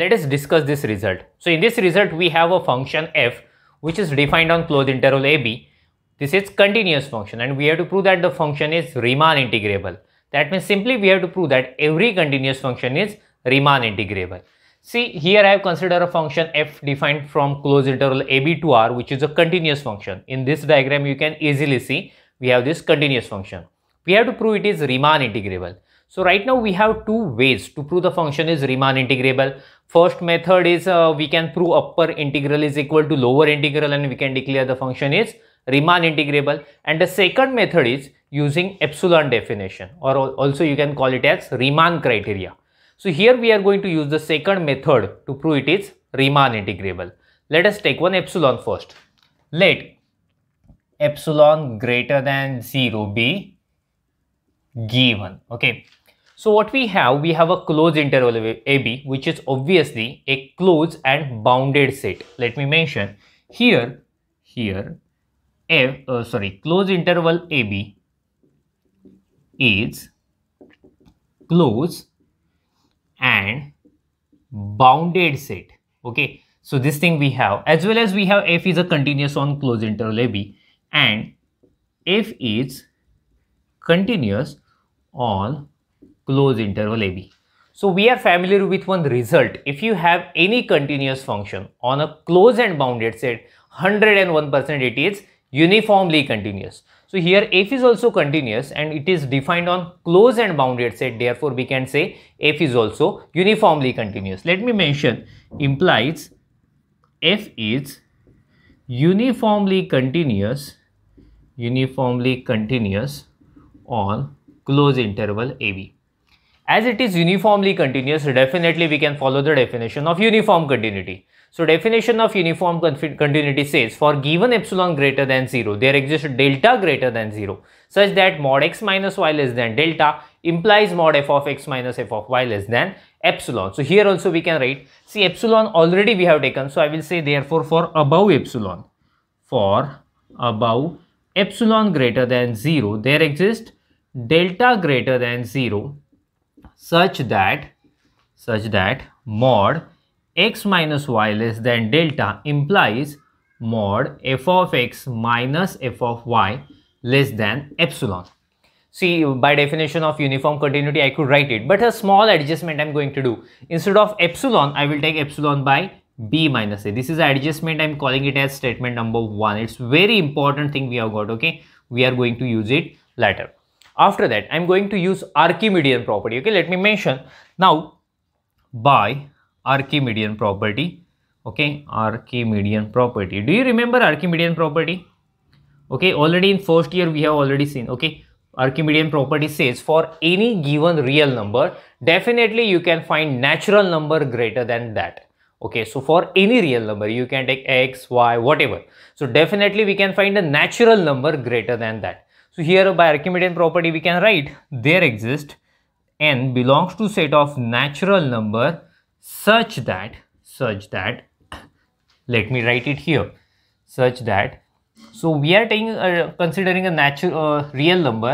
Let us discuss this result. So in this result, we have a function f which is defined on closed interval ab. This is continuous function and we have to prove that the function is Riemann integrable. That means simply we have to prove that every continuous function is Riemann integrable. See here I have considered a function f defined from closed interval ab to R which is a continuous function. In this diagram you can easily see we have this continuous function. We have to prove it is Riemann integrable. So right now we have two ways to prove the function is Riemann integrable. First method is uh, we can prove upper integral is equal to lower integral and we can declare the function is Riemann integrable. And the second method is using epsilon definition or also you can call it as Riemann criteria. So here we are going to use the second method to prove it is Riemann integrable. Let us take one epsilon first. Let epsilon greater than 0 be given. Okay. So what we have, we have a closed interval AB, which is obviously a closed and bounded set. Let me mention here, here, F, uh, sorry, closed interval AB is closed and bounded set. Okay. So this thing we have, as well as we have F is a continuous on closed interval AB and F is continuous on closed interval AB. So we are familiar with one result. If you have any continuous function on a closed and bounded set, 101% it is uniformly continuous. So here f is also continuous and it is defined on closed and bounded set. Therefore, we can say f is also uniformly continuous. Let me mention implies f is uniformly continuous, uniformly continuous on closed interval AB. As it is uniformly continuous, definitely we can follow the definition of uniform continuity. So definition of uniform continuity says for given epsilon greater than 0, there exists delta greater than 0 such that mod x minus y less than delta implies mod f of x minus f of y less than epsilon. So here also we can write, see epsilon already we have taken. So I will say therefore for above epsilon, for above epsilon greater than 0, there exists delta greater than 0 such that such that mod x minus y less than delta implies mod f of x minus f of y less than epsilon. See, by definition of uniform continuity, I could write it, but a small adjustment I'm going to do. Instead of epsilon, I will take epsilon by b minus a. This is adjustment, I'm calling it as statement number one. It's very important thing we have got, okay? We are going to use it later. After that, I'm going to use Archimedean property. Okay, let me mention now by Archimedean property. Okay, Archimedean property. Do you remember Archimedean property? Okay, already in first year we have already seen. Okay, Archimedean property says for any given real number, definitely you can find natural number greater than that. Okay, so for any real number, you can take x, y, whatever. So definitely we can find a natural number greater than that. So here by Archimedean property we can write there exist n belongs to set of natural number such that such that let me write it here such that so we are taking uh, considering a natural uh, real number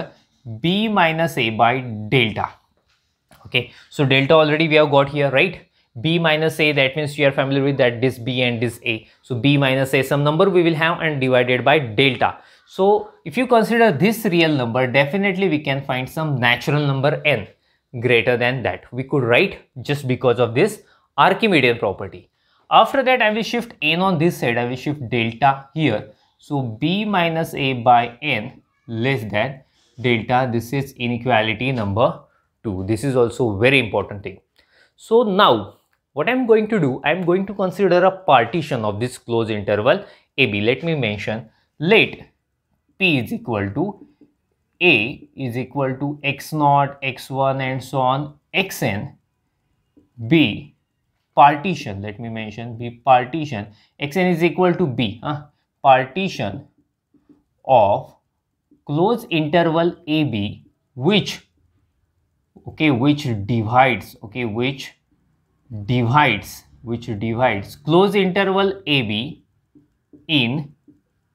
b minus a by delta okay so delta already we have got here right b minus a that means you are familiar with that this b and this a so b minus a some number we will have and divided by delta so if you consider this real number, definitely we can find some natural number n greater than that. We could write just because of this Archimedean property. After that, I will shift n on this side. I will shift delta here. So b minus a by n less than delta. This is inequality number 2. This is also very important thing. So now what I'm going to do, I'm going to consider a partition of this closed interval AB. Let me mention late. P is equal to A is equal to x naught, x1 and so on, xn, B partition, let me mention B partition, xn is equal to B, huh? partition of closed interval AB which okay which divides okay which divides which divides closed interval AB in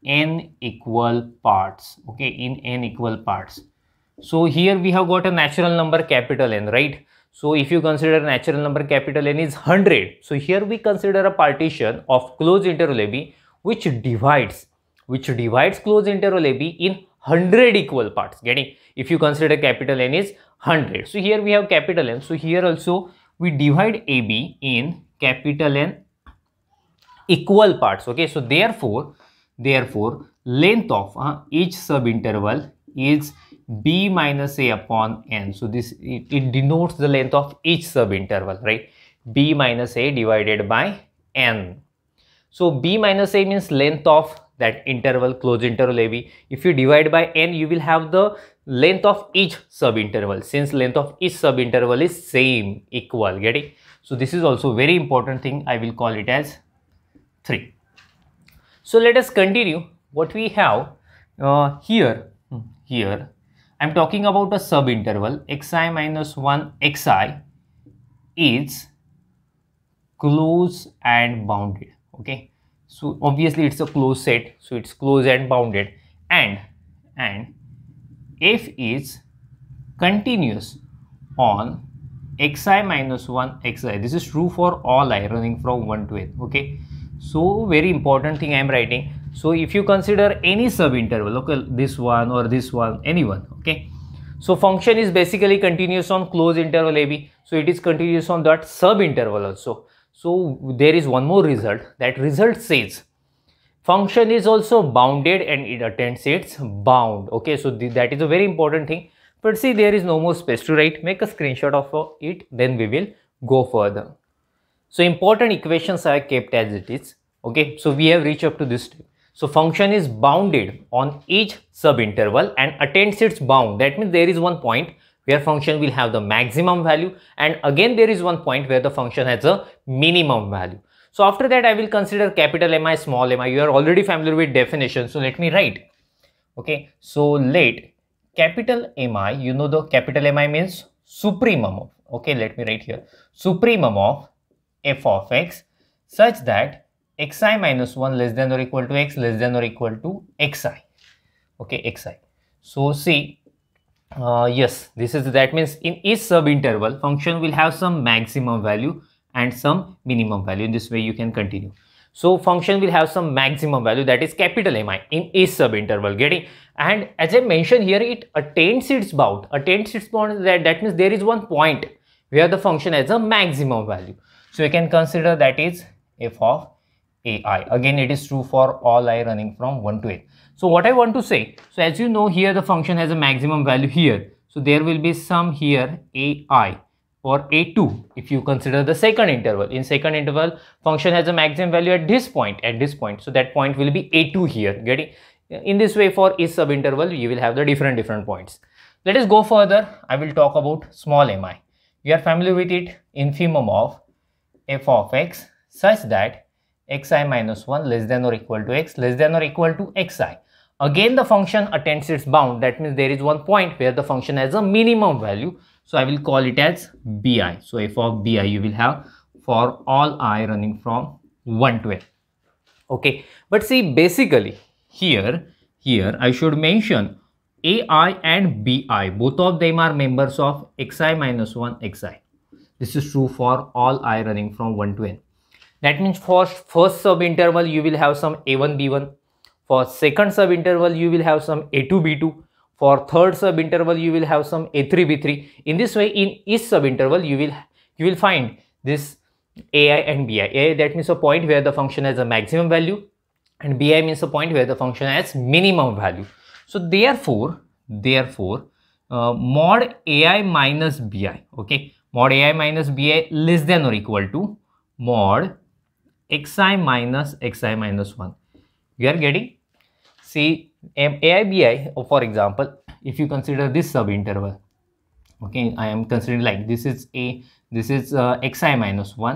n equal parts okay in n equal parts so here we have got a natural number capital n right so if you consider natural number capital n is 100 so here we consider a partition of closed interval ab which divides which divides closed interval ab in 100 equal parts getting if you consider capital n is 100 so here we have capital n so here also we divide ab in capital n equal parts okay so therefore Therefore, length of uh, each subinterval is b minus a upon n. So this it, it denotes the length of each subinterval, right? b minus a divided by n. So b minus a means length of that interval, closed interval AB. If you divide by n, you will have the length of each subinterval. Since length of each subinterval is same, equal, getting? So this is also very important thing. I will call it as 3. So let us continue what we have uh, here, hmm, here I am talking about a subinterval xi minus 1 xi is closed and bounded okay so obviously it's a closed set so it's closed and bounded and and f is continuous on xi minus 1 xi this is true for all i running from 1 to n okay so very important thing i am writing so if you consider any sub interval okay this one or this one anyone, okay so function is basically continuous on closed interval ab so it is continuous on that sub interval also so there is one more result that result says function is also bounded and it attains its bound okay so th that is a very important thing but see there is no more space to write make a screenshot of it then we will go further so important equations are kept as it is. Okay, so we have reached up to this step. So function is bounded on each subinterval and attains its bound. That means there is one point where function will have the maximum value and again there is one point where the function has a minimum value. So after that I will consider capital MI, small MI. You are already familiar with definition. So let me write. Okay, so let capital MI, you know the capital MI means supremum of. Okay, let me write here. Supremum of f of x such that xi minus 1 less than or equal to x less than or equal to xi. Okay, xi. So, see, uh, yes, this is that means in each subinterval, function will have some maximum value and some minimum value. In this way, you can continue. So, function will have some maximum value that is capital Mi in each subinterval. Getting and as I mentioned here, it attains its bound. Attains its bound that that means there is one point where the function has a maximum value. So you can consider that is f of ai. Again, it is true for all i running from 1 to 8. So what I want to say, so as you know here the function has a maximum value here. So there will be some here ai or a2 if you consider the second interval. In second interval, function has a maximum value at this point, at this point. So that point will be a2 here, getting? In this way for each subinterval, you will have the different different points. Let us go further. I will talk about small mi. We are familiar with it, infimum of f of x such that xi minus 1 less than or equal to x less than or equal to xi. Again, the function attains its bound. That means there is one point where the function has a minimum value. So I will call it as bi. So f of bi you will have for all i running from 1 to n. Okay. But see, basically here, here I should mention ai and bi. Both of them are members of xi minus 1 xi. This is true for all i running from 1 to n. That means for first subinterval, you will have some a1, b1. For second subinterval, you will have some a2, b2. For third subinterval, you will have some a3, b3. In this way, in each subinterval, you will you will find this ai and bi. a that means a point where the function has a maximum value and bi means a point where the function has minimum value. So therefore, therefore, uh, mod ai minus bi, okay, mod ai minus bi less than or equal to mod xi minus xi minus 1 you are getting see um, aibi uh, for example if you consider this sub interval okay i am considering like this is a this is uh, xi minus 1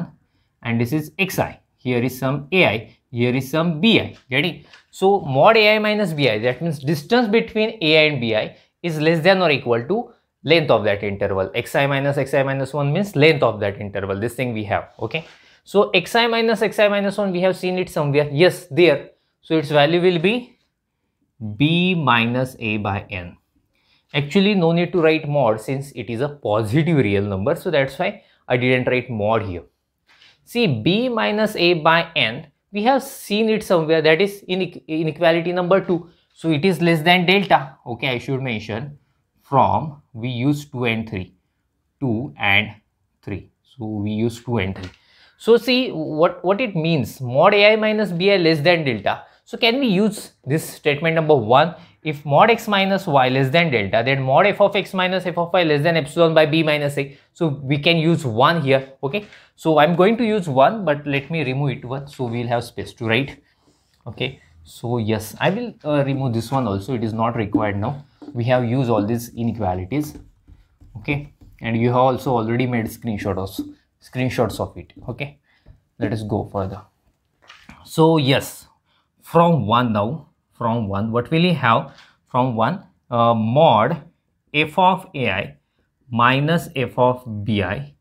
and this is xi here is some ai here is some bi getting so mod ai minus bi that means distance between ai and bi is less than or equal to length of that interval xi minus xi minus 1 means length of that interval this thing we have okay so xi minus xi minus 1 we have seen it somewhere yes there so its value will be b minus a by n actually no need to write mod since it is a positive real number so that's why I didn't write mod here see b minus a by n we have seen it somewhere that is inequality number 2 so it is less than delta okay I should mention from we use 2 and 3 2 and 3 so we use 2 and 3 so see what what it means mod ai minus bi less than delta so can we use this statement number 1 if mod x minus y less than delta then mod f of x minus f of y less than epsilon by b minus a so we can use 1 here okay so i'm going to use 1 but let me remove it 1 so we'll have space to write okay so yes i will uh, remove this one also it is not required now we have used all these inequalities okay and you have also already made screenshots screenshots of it okay let us go further so yes from 1 now from 1 what will we have from 1 uh, mod f of ai minus f of bi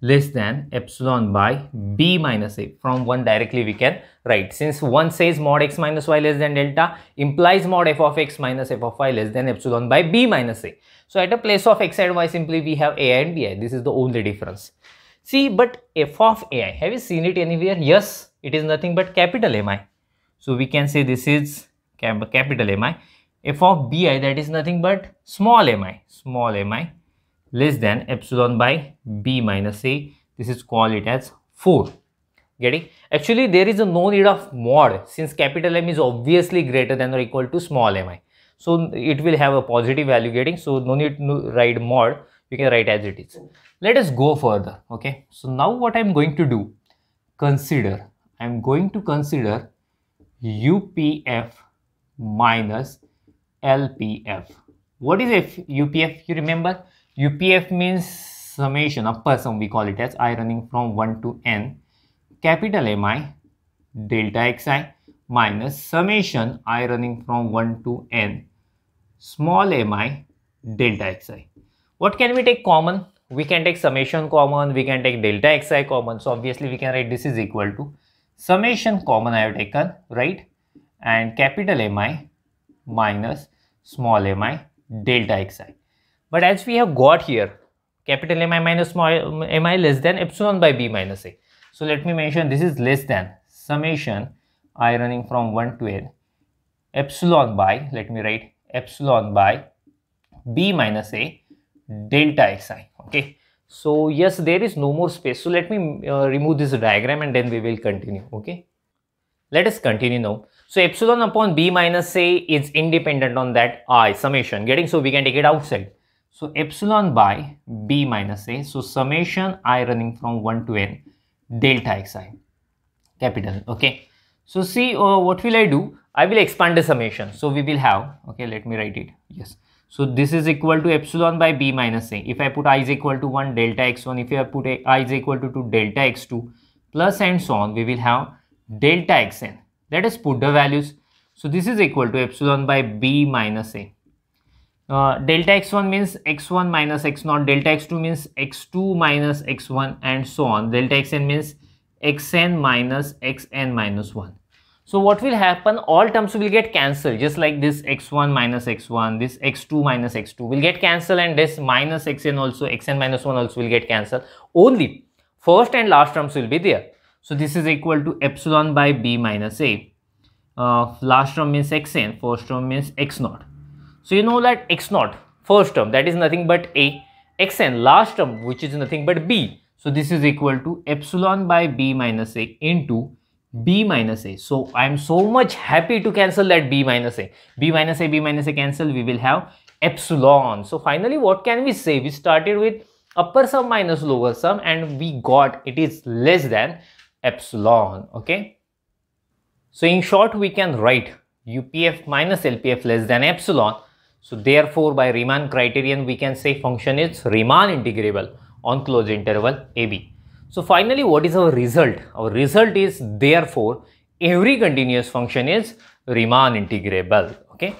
less than epsilon by b minus a. From 1 directly we can write. Since 1 says mod x minus y less than delta implies mod f of x minus f of y less than epsilon by b minus a. So at a place of x and y simply we have a and bi. This is the only difference. See but f of ai. Have you seen it anywhere? Yes it is nothing but capital mi. So we can say this is capital mi. f of bi that is nothing but small mi. Small mi less than epsilon by b minus a. This is called it as 4. Getting? Actually, there is a no need of mod since capital M is obviously greater than or equal to small mi. So, it will have a positive value getting. So, no need to write mod. You can write as it is. Let us go further. Okay. So, now what I am going to do? Consider. I am going to consider UPF minus LPF. What is if UPF? You remember? UPF means summation, of person we call it as i running from 1 to n, capital MI delta xi minus summation i running from 1 to n small mi delta xi. What can we take common? We can take summation common, we can take delta xi common. So obviously we can write this is equal to summation common I have taken, right? And capital Mi minus small mi delta xi. But as we have got here, capital Mi minus Mi less than epsilon by B minus A. So let me mention this is less than summation I running from 1 to N epsilon by, let me write epsilon by B minus A delta Xi. Okay. So yes, there is no more space. So let me uh, remove this diagram and then we will continue. Okay. Let us continue now. So epsilon upon B minus A is independent on that I summation getting. So we can take it outside. So epsilon by b minus a. So summation i running from 1 to n delta xi capital. Okay. So see uh, what will I do? I will expand the summation. So we will have, okay, let me write it. Yes. So this is equal to epsilon by b minus a. If I put i is equal to 1 delta x1, if I put a, i is equal to 2 delta x2 plus and so on, we will have delta xn. Let us put the values. So this is equal to epsilon by b minus a uh, delta x1 means x1 minus x0, delta x2 means x2 minus x1 and so on. Delta xn means xn minus xn minus 1. So what will happen, all terms will get cancelled just like this x1 minus x1, this x2 minus x2 will get cancelled and this minus xn also, xn minus 1 also will get cancelled. Only first and last terms will be there. So this is equal to epsilon by b minus a. Uh, last term means xn, first term means x0. So you know that x naught, first term, that is nothing but a, xn, last term, which is nothing but b. So this is equal to epsilon by b minus a into b minus a. So I am so much happy to cancel that b minus a. b minus a, b minus a cancel, we will have epsilon. So finally, what can we say? We started with upper sum minus lower sum and we got it is less than epsilon, okay? So in short, we can write UPF minus LPF less than epsilon so therefore, by Riemann criterion, we can say function is Riemann integrable on closed interval AB. So finally, what is our result? Our result is therefore, every continuous function is Riemann integrable. Okay.